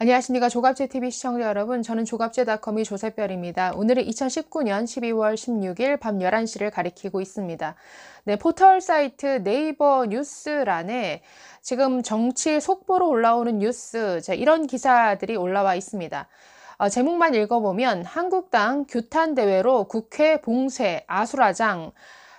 안녕하십니까 조갑제TV 시청자 여러분 저는 조갑제닷컴의 조세별입니다. 오늘은 2019년 12월 16일 밤 11시를 가리키고 있습니다. 네, 포털 사이트 네이버 뉴스란에 지금 정치 속보로 올라오는 뉴스 자, 이런 기사들이 올라와 있습니다. 어, 제목만 읽어보면 한국당 규탄대회로 국회 봉쇄, 아수라장,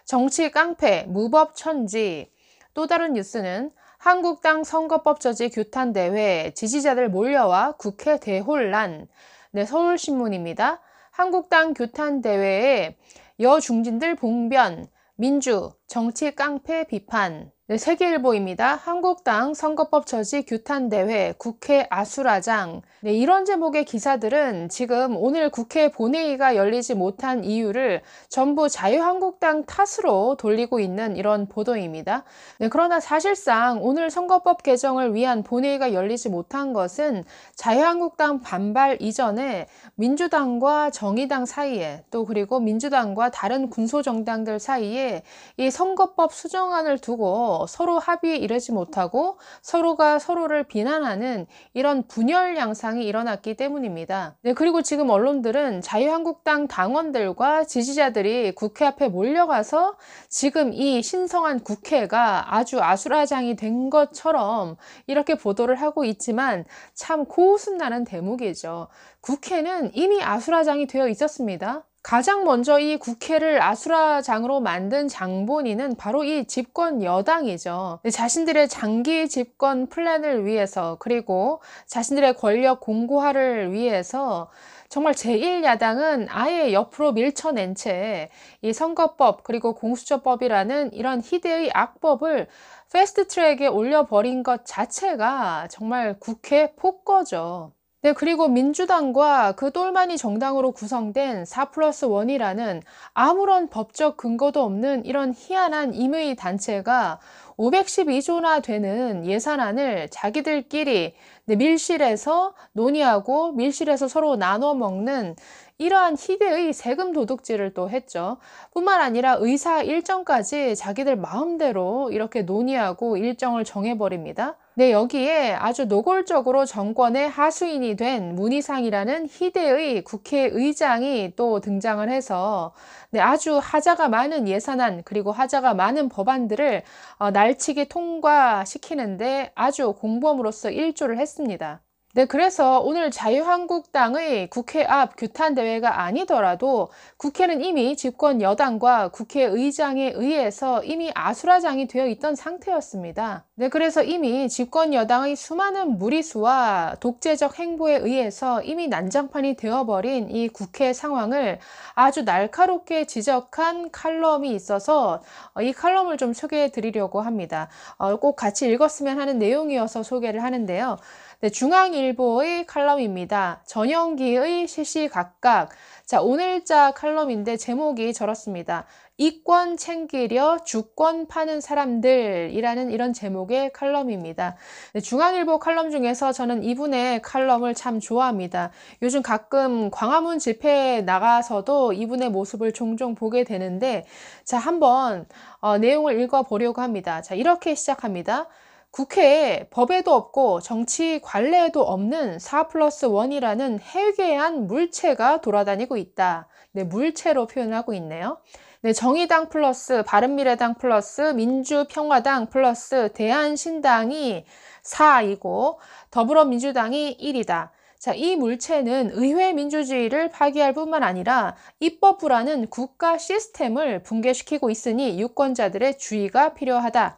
정치 깡패, 무법천지, 또 다른 뉴스는 한국당 선거법 저지 규탄 대회 지지자들 몰려와 국회 대혼란. 네, 서울신문입니다. 한국당 규탄 대회에 여중진들 봉변, 민주, 정치 깡패 비판 네, 세계일보입니다. 한국당 선거법 저지 규탄대회 국회 아수라장 네, 이런 제목의 기사들은 지금 오늘 국회 본회의가 열리지 못한 이유를 전부 자유한국당 탓으로 돌리고 있는 이런 보도입니다. 네, 그러나 사실상 오늘 선거법 개정을 위한 본회의가 열리지 못한 것은 자유한국당 반발 이전에 민주당과 정의당 사이에 또 그리고 민주당과 다른 군소정당들 사이에 이 선거법 수정안을 두고 서로 합의에 이르지 못하고 서로가 서로를 비난하는 이런 분열 양상이 일어났기 때문입니다. 네, 그리고 지금 언론들은 자유한국당 당원들과 지지자들이 국회 앞에 몰려가서 지금 이 신성한 국회가 아주 아수라장이 된 것처럼 이렇게 보도를 하고 있지만 참 고웃음나는 대목이죠. 국회는 이미 아수라장이 되어 있었습니다. 가장 먼저 이 국회를 아수라장으로 만든 장본인은 바로 이 집권 여당이죠. 네, 자신들의 장기 집권 플랜을 위해서 그리고 자신들의 권력 공고화를 위해서 정말 제1야당은 아예 옆으로 밀쳐낸 채 이 선거법 그리고 공수처법이라는 이런 희대의 악법을 패스트 트랙에 올려버린 것 자체가 정말 국회 폭거죠. 네, 그리고 민주당과 그 똘마니 정당으로 구성된 4 플러스 1이라는 아무런 법적 근거도 없는 이런 희한한 임의 단체가 512조나 되는 예산안을 자기들끼리 네, 밀실에서 논의하고 밀실에서 서로 나눠 먹는 이러한 희대의 세금 도둑질을 또 했죠. 뿐만 아니라 의사 일정까지 자기들 마음대로 이렇게 논의하고 일정을 정해버립니다. 네, 여기에 아주 노골적으로 정권의 하수인이 된 문희상이라는 희대의 국회의장이 또 등장을 해서 네, 아주 하자가 많은 예산안 그리고 하자가 많은 법안들을 어, 날치기 통과시키는데 아주 공범으로서 일조를 했습니다. 네, 그래서 오늘 자유한국당의 국회 앞 규탄대회가 아니더라도 국회는 이미 집권 여당과 국회의장에 의해서 이미 아수라장이 되어 있던 상태였습니다. 네, 그래서 이미 집권 여당의 수많은 무리수와 독재적 행보에 의해서 이미 난장판이 되어버린 이 국회 상황을 아주 날카롭게 지적한 칼럼이 있어서 어, 이 칼럼을 좀 소개해 드리려고 합니다. 어, 꼭 같이 읽었으면 하는 내용이어서 소개를 하는데요. 네, 중앙일보의 칼럼입니다. 전영기의 실시각각. 자, 오늘자 칼럼인데 제목이 저렇습니다. 이권 챙기려 주권 파는 사람들이라는 이런 제목의 칼럼입니다. 네, 중앙일보 칼럼 중에서 저는 이분의 칼럼을 참 좋아합니다. 요즘 가끔 광화문 집회에 나가서도 이분의 모습을 종종 보게 되는데 자, 한번 어, 내용을 읽어보려고 합니다. 자, 이렇게 시작합니다. 국회에 법에도 없고 정치 관례에도 없는 4 플러스 1이라는 해괴한 물체가 돌아다니고 있다. 네, 물체로 표현하고 있네요. 네, 정의당 플러스 바른미래당 플러스 민주평화당 플러스 대한신당이 4이고 더불어민주당이 1이다. 자, 이 물체는 의회 민주주의를 파괴할 뿐만 아니라 입법부라는 국가 시스템을 붕괴시키고 있으니 유권자들의 주의가 필요하다.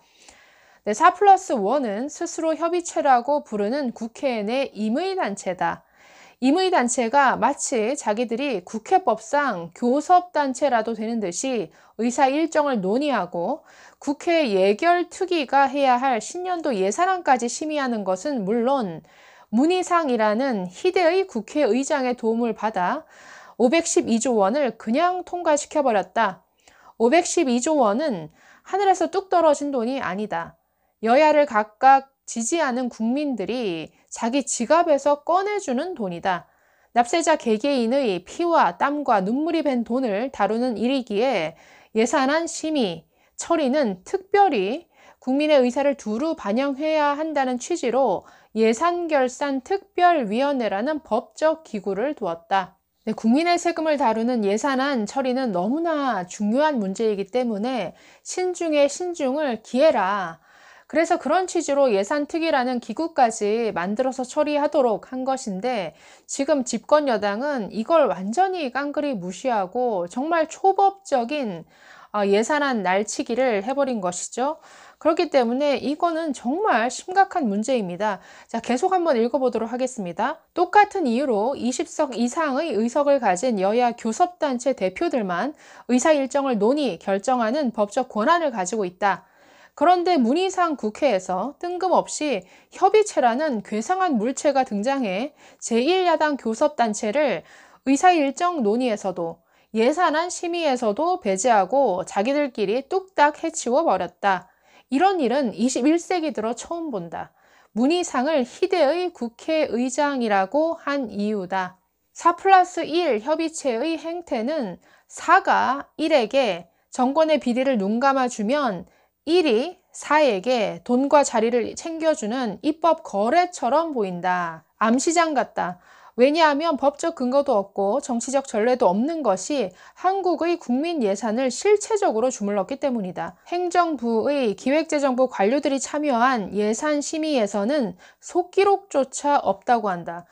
네, 4 플러스 1은 스스로 협의체라고 부르는 국회 내 임의단체다. 임의단체가 마치 자기들이 국회법상 교섭단체라도 되는 듯이 의사 일정을 논의하고 국회 예결특위가 해야 할 신년도 예산안까지 심의하는 것은 물론 문희상이라는 희대의 국회의장의 도움을 받아 512조 원을 그냥 통과시켜버렸다. 512조 원은 하늘에서 뚝 떨어진 돈이 아니다. 여야를 각각 지지하는 국민들이 자기 지갑에서 꺼내주는 돈이다. 납세자 개개인의 피와 땀과 눈물이 밴 돈을 다루는 일이기에 예산안 심의, 처리는 특별히 국민의 의사를 두루 반영해야 한다는 취지로 예산결산특별위원회라는 법적 기구를 두었다. 네, 국민의 세금을 다루는 예산안 처리는 너무나 중요한 문제이기 때문에 신중에 신중을 기해라. 그래서 그런 취지로 예산특위라는 기구까지 만들어서 처리하도록 한 것인데 지금 집권 여당은 이걸 완전히 깡그리 무시하고 정말 초법적인 어, 예산안 날치기를 해버린 것이죠. 그렇기 때문에 이거는 정말 심각한 문제입니다. 자, 계속 한번 읽어보도록 하겠습니다. 똑같은 이유로 20석 이상의 의석을 가진 여야 교섭단체 대표들만 의사 일정을 논의, 결정하는 법적 권한을 가지고 있다. 그런데 문희상 국회에서 뜬금없이 협의체라는 괴상한 물체가 등장해 제1야당 교섭단체를 의사일정 논의에서도 예산안 심의에서도 배제하고 자기들끼리 뚝딱 해치워 버렸다. 이런 일은 21세기 들어 처음 본다. 문희상을 희대의 국회의장이라고 한 이유다. 4 플러스 1 협의체의 행태는 4가 1에게 정권의 비리를 눈감아주면 1이 사에게 돈과 자리를 챙겨주는 입법 거래처럼 보인다. 암시장 같다. 왜냐하면 법적 근거도 없고 정치적 전례도 없는 것이 한국의 국민 예산을 실체적으로 주물렀기 때문이다. 행정부의 기획재정부 관료들이 참여한 예산 심의에서는 속기록조차 없다고 한다.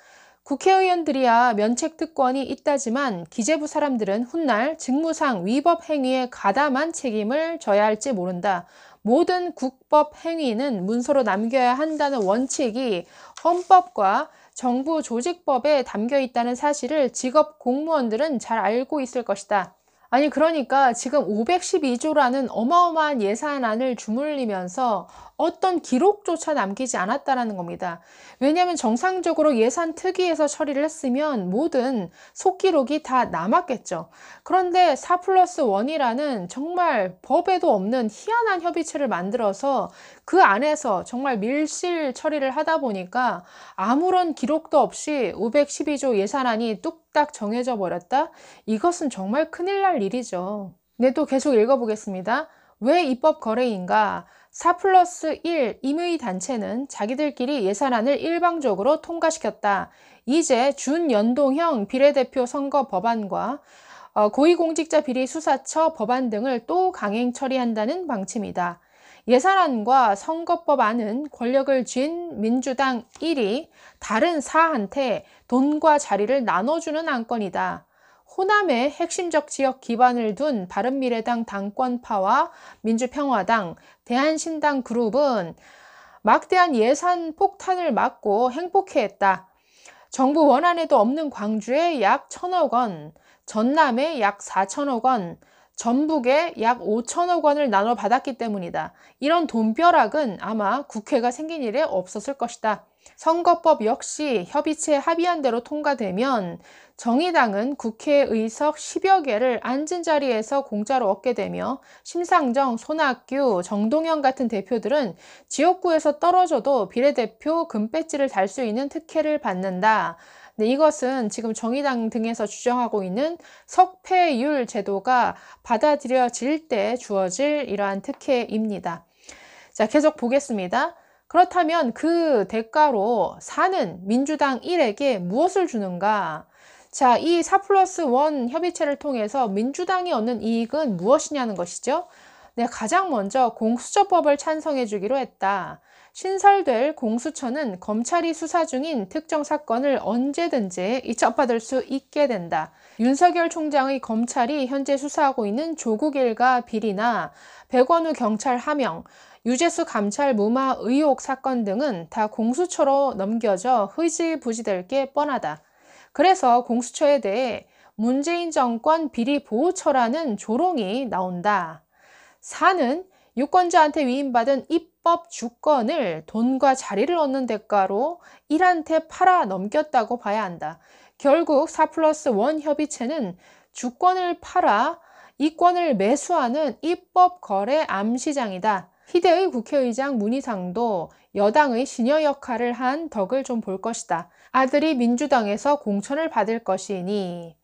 국회의원들이야 면책 특권이 있다지만 기재부 사람들은 훗날 직무상 위법 행위에 가담한 책임을 져야 할지 모른다. 모든 국법 행위는 문서로 남겨야 한다는 원칙이 헌법과 정부 조직법에 담겨 있다는 사실을 직업 공무원들은 잘 알고 있을 것이다. 아니 그러니까 지금 512조라는 어마어마한 예산안을 주물리면서 어떤 기록조차 남기지 않았다는 겁니다. 왜냐하면 정상적으로 예산 특위에서 처리를 했으면 모든 속기록이 다 남았겠죠. 그런데 4 플러스 1이라는 정말 법에도 없는 희한한 협의체를 만들어서 그 안에서 정말 밀실 처리를 하다 보니까 아무런 기록도 없이 512조 예산안이 뚝딱 정해져 버렸다? 이것은 정말 큰일 날 일이죠. 네, 또 계속 읽어보겠습니다. 왜 입법 거래인가? 4 플러스 1 임의 단체는 자기들끼리 예산안을 일방적으로 통과시켰다. 이제 준연동형 비례대표 선거 법안과 어, 고위공직자 비리 수사처 법안 등을 또 강행 처리한다는 방침이다. 예산안과 선거법안은 권력을 쥔 민주당 1위 다른 4한테 돈과 자리를 나눠주는 안건이다. 호남의 핵심적 지역 기반을 둔 바른미래당 당권파와 민주평화당, 대한신당 그룹은 막대한 예산 폭탄을 맞고 행복해했다. 정부 원안에도 없는 광주에 약 천억 원, 전남에 약 4천억 원, 전북에 약 5천억 원을 나눠 받았기 때문이다. 이런 돈벼락은 아마 국회가 생긴 일에 없었을 것이다. 선거법 역시 협의체 에 합의한 대로 통과되면 정의당은 국회의석 10여 개를 앉은 자리에서 공짜로 얻게 되며 심상정, 손학규, 정동영 같은 대표들은 지역구에서 떨어져도 비례대표 금배지를 달 수 있는 특혜를 받는다. 네, 이것은 지금 정의당 등에서 주장하고 있는 석패율 제도가 받아들여질 때 주어질 이러한 특혜입니다. 자, 계속 보겠습니다. 그렇다면 그 대가로 4는 민주당 1에게 무엇을 주는가? 자, 이4 플러스 1 협의체를 통해서 민주당이 얻는 이익은 무엇이냐는 것이죠. 네, 가장 먼저 공수처법을 찬성해 주기로 했다. 신설될 공수처는 검찰이 수사 중인 특정 사건을 언제든지 이첩받을 수 있게 된다. 윤석열 총장의 검찰이 현재 수사하고 있는 조국 일가 비리나 백원우 경찰 하명, 유재수 감찰 무마 의혹 사건 등은 다 공수처로 넘겨져 흐지부지될 게 뻔하다. 그래서 공수처에 대해 문재인 정권 비리 보호처라는 조롱이 나온다. 4는 유권자한테 위임받은 입법 주권을 돈과 자리를 얻는 대가로 일한테 팔아 넘겼다고 봐야 한다. 결국 4 플러스 1 협의체는 주권을 팔아 이권을 매수하는 입법 거래 암시장이다. 희대의 국회의장 문희상도 여당의 시녀 역할을 한 덕을 좀 볼 것이다. 아들이 민주당에서 공천을 받을 것이니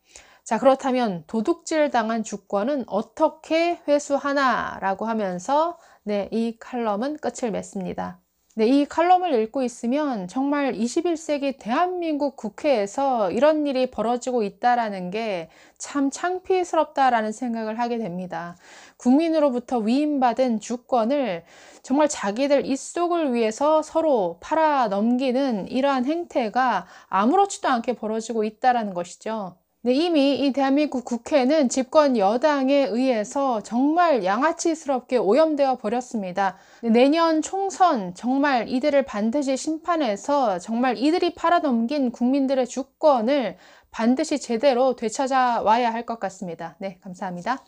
자 그렇다면 도둑질 당한 주권은 어떻게 회수하나 라고 하면서 네 이 칼럼은 끝을 맺습니다. 네, 이 칼럼을 읽고 있으면 정말 21세기 대한민국 국회에서 이런 일이 벌어지고 있다라는 게 참 창피스럽다라는 생각을 하게 됩니다. 국민으로부터 위임받은 주권을 정말 자기들 입속을 위해서 서로 팔아 넘기는 이러한 행태가 아무렇지도 않게 벌어지고 있다라는 것이죠. 네, 이미 이 대한민국 국회는 집권 여당에 의해서 정말 양아치스럽게 오염되어 버렸습니다. 네, 내년 총선 정말 이들을 반드시 심판해서 정말 이들이 팔아넘긴 국민들의 주권을 반드시 제대로 되찾아와야 할 것 같습니다. 네, 감사합니다.